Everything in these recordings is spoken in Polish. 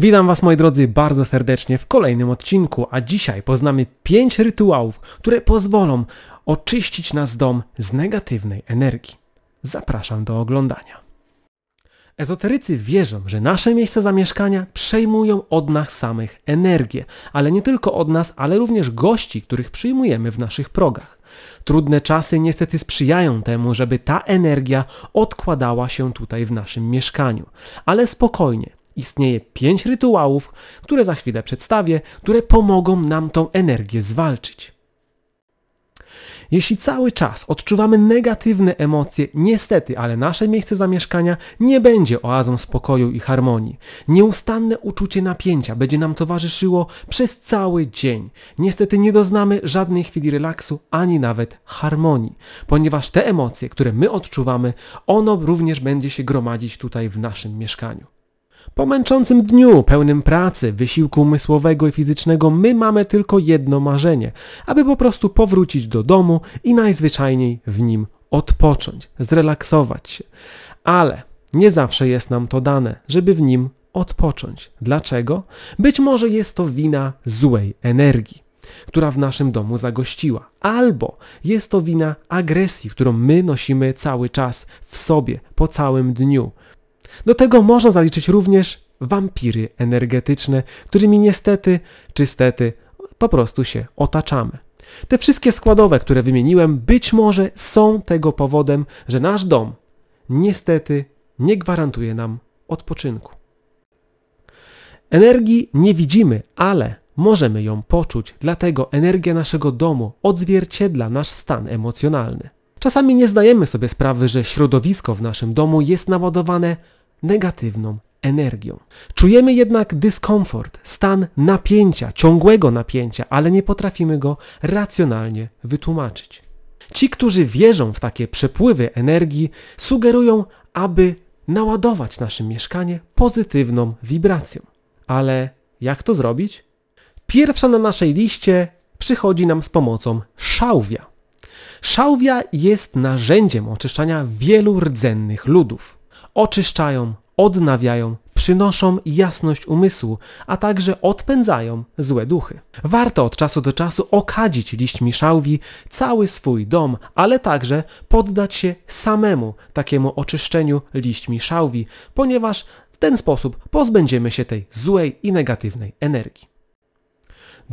Witam Was moi drodzy bardzo serdecznie w kolejnym odcinku, a dzisiaj poznamy 5 rytuałów, które pozwolą oczyścić nas dom z negatywnej energii. Zapraszam do oglądania. Ezoterycy wierzą, że nasze miejsca zamieszkania przejmują od nas samych energię, ale nie tylko od nas, ale również gości, których przyjmujemy w naszych progach. Trudne czasy niestety sprzyjają temu, żeby ta energia odkładała się tutaj w naszym mieszkaniu. Ale spokojnie, istnieje pięć rytuałów, które za chwilę przedstawię, które pomogą nam tą energię zwalczyć. Jeśli cały czas odczuwamy negatywne emocje, niestety, ale nasze miejsce zamieszkania nie będzie oazą spokoju i harmonii. Nieustanne uczucie napięcia będzie nam towarzyszyło przez cały dzień. Niestety nie doznamy żadnej chwili relaksu ani nawet harmonii, ponieważ te emocje, które my odczuwamy, ono również będzie się gromadzić tutaj w naszym mieszkaniu. Po męczącym dniu, pełnym pracy, wysiłku umysłowego i fizycznego, my mamy tylko jedno marzenie, aby po prostu powrócić do domu i najzwyczajniej w nim odpocząć, zrelaksować się. Ale nie zawsze jest nam to dane, żeby w nim odpocząć. Dlaczego? Być może jest to wina złej energii, która w naszym domu zagościła, albo jest to wina agresji, którą my nosimy cały czas w sobie, po całym dniu. Do tego można zaliczyć również wampiry energetyczne, którymi niestety czy stety po prostu się otaczamy. Te wszystkie składowe, które wymieniłem, być może są tego powodem, że nasz dom niestety nie gwarantuje nam odpoczynku. Energii nie widzimy, ale możemy ją poczuć, dlatego energia naszego domu odzwierciedla nasz stan emocjonalny. Czasami nie zdajemy sobie sprawy, że środowisko w naszym domu jest naładowane negatywną energią. Czujemy jednak dyskomfort, stan napięcia, ciągłego napięcia, ale nie potrafimy go racjonalnie wytłumaczyć. Ci, którzy wierzą w takie przepływy energii, sugerują, aby naładować nasze mieszkanie pozytywną wibracją. Ale jak to zrobić? Pierwsza na naszej liście przychodzi nam z pomocą szałwia. Szałwia jest narzędziem oczyszczania wielu rdzennych ludów. Oczyszczają, odnawiają, przynoszą jasność umysłu, a także odpędzają złe duchy. Warto od czasu do czasu okadzić liśćmi szałwi cały swój dom, ale także poddać się samemu takiemu oczyszczeniu liśćmi szałwi, ponieważ w ten sposób pozbędziemy się tej złej i negatywnej energii.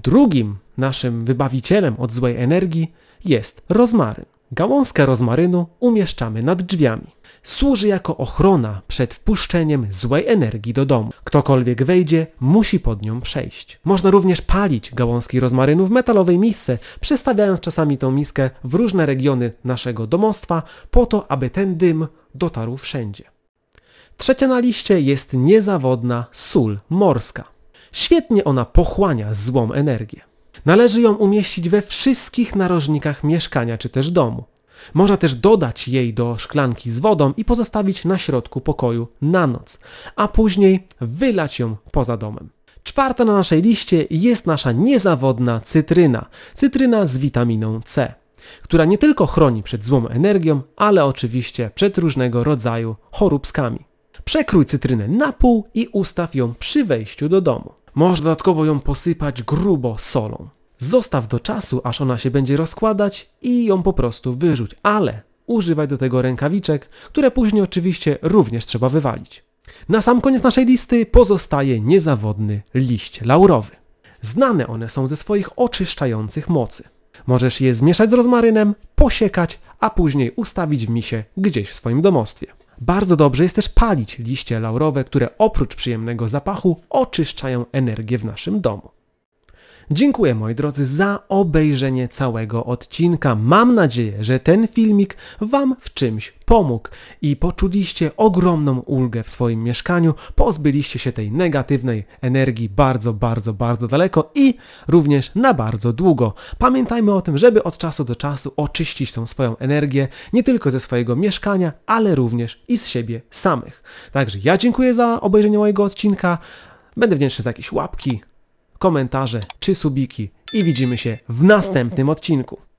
Drugim naszym wybawicielem od złej energii jest rozmaryn. Gałązkę rozmarynu umieszczamy nad drzwiami. Służy jako ochrona przed wpuszczeniem złej energii do domu. Ktokolwiek wejdzie, musi pod nią przejść. Można również palić gałązki rozmarynu w metalowej misce, przestawiając czasami tą miskę w różne regiony naszego domostwa, po to, aby ten dym dotarł wszędzie. Trzecia na liście jest niezawodna sól morska. Świetnie ona pochłania złą energię. Należy ją umieścić we wszystkich narożnikach mieszkania czy też domu. Można też dodać jej do szklanki z wodą i pozostawić na środku pokoju na noc, a później wylać ją poza domem. Czwarta na naszej liście jest nasza niezawodna cytryna. Cytryna z witaminą C, która nie tylko chroni przed złą energią, ale oczywiście przed różnego rodzaju choróbskami. Przekrój cytrynę na pół i ustaw ją przy wejściu do domu. Możesz dodatkowo ją posypać grubo solą. Zostaw do czasu, aż ona się będzie rozkładać i ją po prostu wyrzuć, ale używaj do tego rękawiczek, które później oczywiście również trzeba wywalić. Na sam koniec naszej listy pozostaje niezawodny liść laurowy. Znane one są ze swoich oczyszczających mocy. Możesz je zmieszać z rozmarynem, posiekać, a później ustawić w misie gdzieś w swoim domostwie. Bardzo dobrze jest też palić liście laurowe, które oprócz przyjemnego zapachu oczyszczają energię w naszym domu. Dziękuję moi drodzy za obejrzenie całego odcinka. Mam nadzieję, że ten filmik Wam w czymś pomógł i poczuliście ogromną ulgę w swoim mieszkaniu, pozbyliście się tej negatywnej energii bardzo, bardzo, bardzo daleko i również na bardzo długo. Pamiętajmy o tym, żeby od czasu do czasu oczyścić tą swoją energię nie tylko ze swojego mieszkania, ale również i z siebie samych. Także ja dziękuję za obejrzenie mojego odcinka. Będę wdzięczny za jakieś łapki, komentarze czy subiki i widzimy się w następnym odcinku.